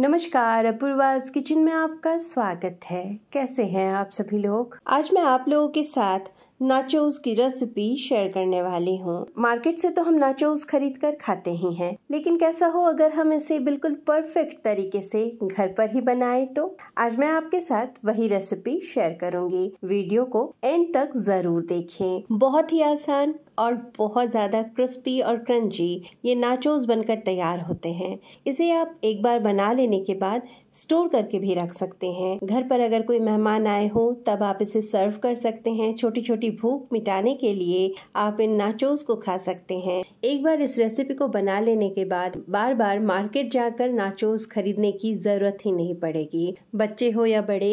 नमस्कार अपूर्वाज किचन में आपका स्वागत है कैसे हैं आप सभी लोग आज मैं आप लोगों के साथ नाचोस की रेसिपी शेयर करने वाली हूँ मार्केट से तो हम नाचोस खरीद कर खाते ही हैं लेकिन कैसा हो अगर हम इसे बिल्कुल परफेक्ट तरीके से घर पर ही बनाए तो आज मैं आपके साथ वही रेसिपी शेयर करूंगी वीडियो को एंड तक जरूर देखें बहुत ही आसान और बहुत ज़्यादा क्रिस्पी और क्रंची ये नाचोस बनकर तैयार होते हैं इसे आप एक बार बना लेने के बाद स्टोर करके भी रख सकते हैं घर पर अगर कोई मेहमान आए हो तब आप इसे सर्व कर सकते हैं छोटी छोटी की भूख मिटाने के लिए आप इन नाचोस को खा सकते हैं एक बार इस रेसिपी को बना लेने के बाद बार बार मार्केट जाकर नाचोस खरीदने की ज़रूरत ही नहीं पड़ेगी बच्चे हो या बड़े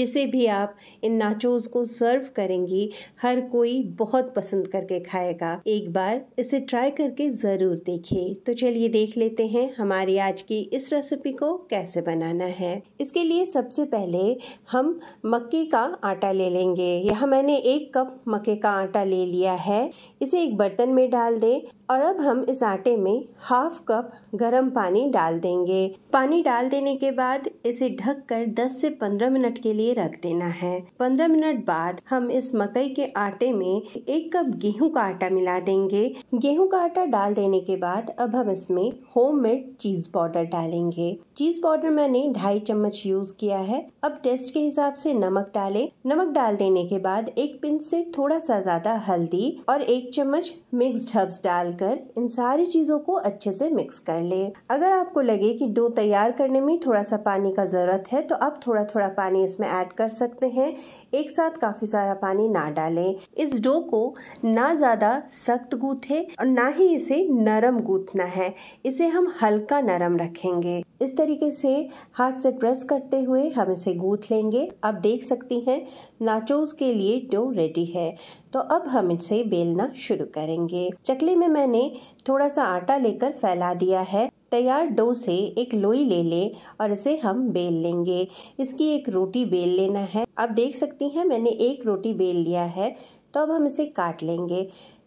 जिसे भी आप इन नाचोस को सर्व करेंगी हर कोई बहुत पसंद करके खाएगा एक बार इसे ट्राई करके ज़रूर देखिए तो चलिए देख लेते हैं हमारी आज की इस रेसिपी को कैसे बनाना है इसके लिए सबसे पहले हम मक्के का आटा ले लेंगे यहाँ मैंने एक कप मक्के का आटा ले लिया है इसे एक बर्तन में डाल दें और अब हम इस आटे में हाफ कप गरम पानी डाल देंगे पानी डाल देने के बाद इसे ढककर 10 से 15 मिनट के लिए रख देना है 15 मिनट बाद हम इस मकई के आटे में एक कप गेहूं का आटा मिला देंगे गेहूं का आटा डाल देने के बाद अब हम इसमें होममेड चीज पाउडर डालेंगे चीज पाउडर मैंने ढाई चम्मच यूज किया है अब टेस्ट के हिसाब से नमक डालें नमक डाल देने के बाद एक पिंच से थोड़ा सा ज़्यादा हल्दी और एक चम्मच मिक्स्ड हर्ब्स डालकर इन सारी चीज़ों को अच्छे से मिक्स कर लें अगर आपको लगे कि डो तैयार करने में थोड़ा सा पानी का ज़रूरत है तो आप थोड़ा थोड़ा पानी इसमें ऐड कर सकते हैं एक साथ काफ़ी सारा पानी ना डालें इस डो को ना ज़्यादा सख्त गूथे और ना ही इसे नरम गूथना है इसे हम हल्का नरम रखेंगे इस तरीके से हाथ से प्रेस करते हुए हम इसे गूथ लेंगे आप देख सकती हैं नाचोस के लिए डो रेडी है है तो अब हम इसे बेलना शुरू करेंगे चकली में मैंने थोड़ा सा आटा लेकर फैला दिया है तैयार डो से एक लोई ले ले और इसे हम बेल लेंगे इसकी एक रोटी बेल लेना है अब देख सकती हैं मैंने एक रोटी बेल लिया है तो अब हम इसे काट लेंगे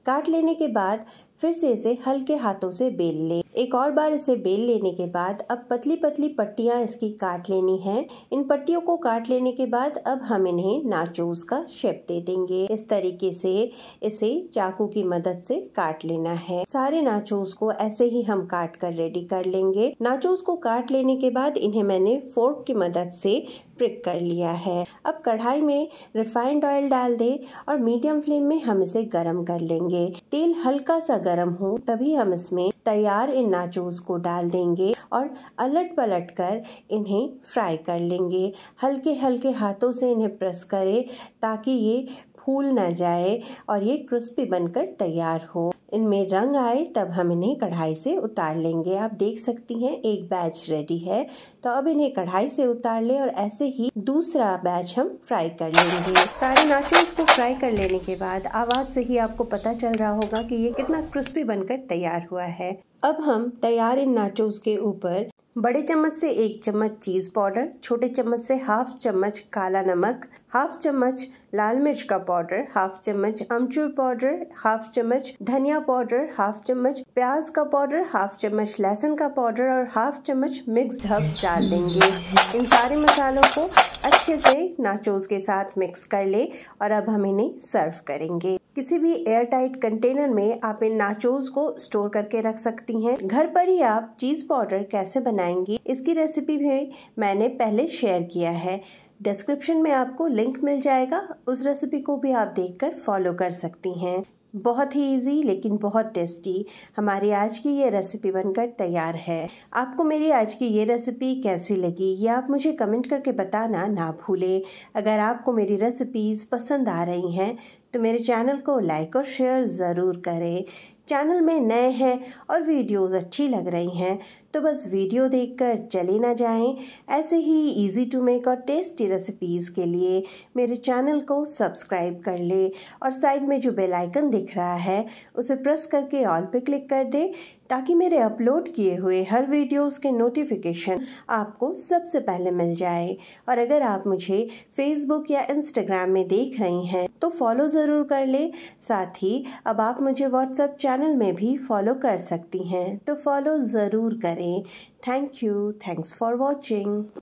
काट लेने के बाद फिर से इसे हल्के हाथों से बेल लें एक और बार इसे बेल लेने के बाद अब पतली पतली पट्टियाँ इसकी काट लेनी है इन पट्टियों को काट लेने के बाद अब हम इन्हें नाचोस का शेप दे देंगे इस तरीके से इसे चाकू की मदद से काट लेना है सारे नाचोस को ऐसे ही हम काट कर रेडी कर लेंगे नाचोस को काट लेने के बाद इन्हें मैंने फोर्क की मदद से प्रिक कर लिया है अब कढ़ाई में रिफाइंड ऑयल डाल दें और मीडियम फ्लेम में हम इसे गरम कर लेंगे तेल हल्का सा गरम हो तभी हम इसमें तैयार इन नाचोस को डाल देंगे और अलट पलट कर इन्हें फ्राई कर लेंगे हल्के हल्के हाथों से इन्हें प्रेस करें ताकि ये फूल ना जाए और ये क्रिस्पी बनकर तैयार हो इनमें रंग आए तब हम इन्हें कढ़ाई से उतार लेंगे आप देख सकती हैं एक बैच रेडी है तो अब इन्हें कढ़ाई से उतार ले और ऐसे ही दूसरा बैच हम फ्राई कर लेंगे सारे नाचोस को फ्राई कर लेने के बाद आवाज़ से ही आपको पता चल रहा होगा कि ये कितना क्रिस्पी बनकर तैयार हुआ है अब हम तैयार इन नाचोस के ऊपर बड़े चम्मच से एक चम्मच चीज़ पाउडर छोटे चम्मच से हाफ चम्मच काला नमक हाफ चम्मच लाल मिर्च का पाउडर हाफ चम्मच अमचूर पाउडर हाफ चम्मच धनिया पाउडर हाफ चम्मच प्याज का पाउडर हाफ चम्मच लहसुन का पाउडर और हाफ चम्मच मिक्स्ड हर्ब्स डाल देंगे इन सारे मसालों को अच्छे से नाचोस के साथ मिक्स कर ले और अब हम इन्हें सर्व करेंगे किसी भी एयर टाइट कंटेनर में आप इन नाचोस को स्टोर करके रख सकती हैं घर पर ही आप चीज़ पाउडर कैसे बनाएंगी इसकी रेसिपी भी मैंने पहले शेयर किया है डिस्क्रिप्शन में आपको लिंक मिल जाएगा उस रेसिपी को भी आप देखकर फॉलो कर सकती हैं बहुत ही इजी लेकिन बहुत टेस्टी हमारी आज की ये रेसिपी बनकर तैयार है आपको मेरी आज की ये रेसिपी कैसी लगी ये आप मुझे कमेंट करके बताना ना भूलें अगर आपको मेरी रेसिपीज़ पसंद आ रही हैं तो मेरे चैनल को लाइक और शेयर ज़रूर करें चैनल में नए हैं और वीडियोस अच्छी लग रही हैं तो बस वीडियो देखकर चले ना जाएं ऐसे ही इजी टू मेक और टेस्टी रेसिपीज़ के लिए मेरे चैनल को सब्सक्राइब कर ले और साइड में जो बेल आइकन दिख रहा है उसे प्रेस करके ऑल पे क्लिक कर दे ताकि मेरे अपलोड किए हुए हर वीडियोस के नोटिफिकेशन आपको सबसे पहले मिल जाए और अगर आप मुझे फेसबुक या इंस्टाग्राम में देख रही हैं तो फॉलो ज़रूर कर ले साथ ही अब आप मुझे व्हाट्सएप चैनल में भी फॉलो कर सकती हैं तो फॉलो ज़रूर करें thank you thanks for watching